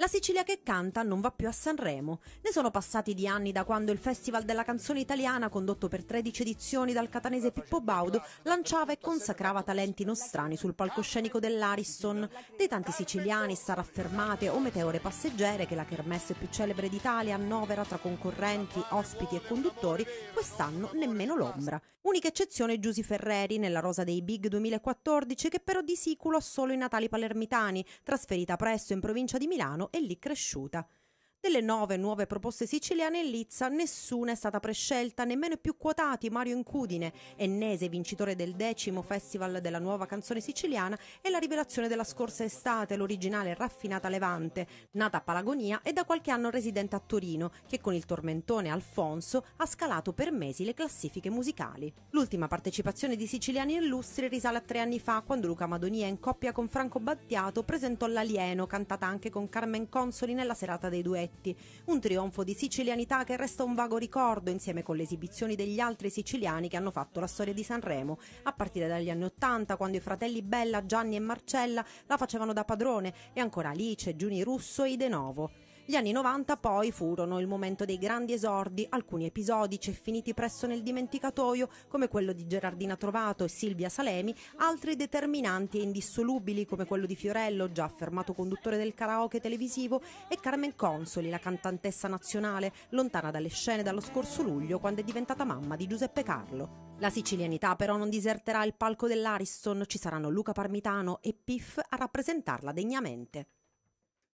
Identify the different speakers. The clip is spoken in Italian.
Speaker 1: La Sicilia che canta non va più a Sanremo. Ne sono passati di anni da quando il Festival della canzone italiana, condotto per 13 edizioni dal catanese Pippo Baudo, lanciava e consacrava talenti nostrani sul palcoscenico dell'Ariston. Dei tanti siciliani, star affermate o meteore passeggere che la kermesse più celebre d'Italia annovera tra concorrenti, ospiti e conduttori, quest'anno nemmeno l'ombra. Unica eccezione è Giusy Ferreri nella rosa dei Big 2014 che però di siculo ha solo i natali palermitani, trasferita presto in provincia di Milano e lì cresciuta delle nove nuove proposte siciliane in Lizza, nessuna è stata prescelta, nemmeno i più quotati Mario Incudine, ennese vincitore del decimo Festival della Nuova Canzone Siciliana e la rivelazione della scorsa estate, l'originale Raffinata Levante, nata a Palagonia e da qualche anno residente a Torino, che con il tormentone Alfonso ha scalato per mesi le classifiche musicali. L'ultima partecipazione di siciliani illustri risale a tre anni fa, quando Luca Madonia in coppia con Franco Battiato presentò L'Alieno, cantata anche con Carmen Consoli nella serata dei duetti Ungaretti. Un trionfo di sicilianità che resta un vago ricordo insieme con le esibizioni degli altri siciliani che hanno fatto la storia di Sanremo, a partire dagli anni Ottanta quando i fratelli Bella, Gianni e Marcella la facevano da padrone e ancora Alice, Giuni Russo e Idenovo. Gli anni 90 poi furono il momento dei grandi esordi, alcuni episodi finiti presso nel dimenticatoio, come quello di Gerardina Trovato e Silvia Salemi, altri determinanti e indissolubili come quello di Fiorello, già affermato conduttore del karaoke televisivo, e Carmen Consoli, la cantantessa nazionale, lontana dalle scene dallo scorso luglio quando è diventata mamma di Giuseppe Carlo. La sicilianità però non diserterà il palco dell'Ariston, ci saranno Luca Parmitano e Piff a rappresentarla degnamente.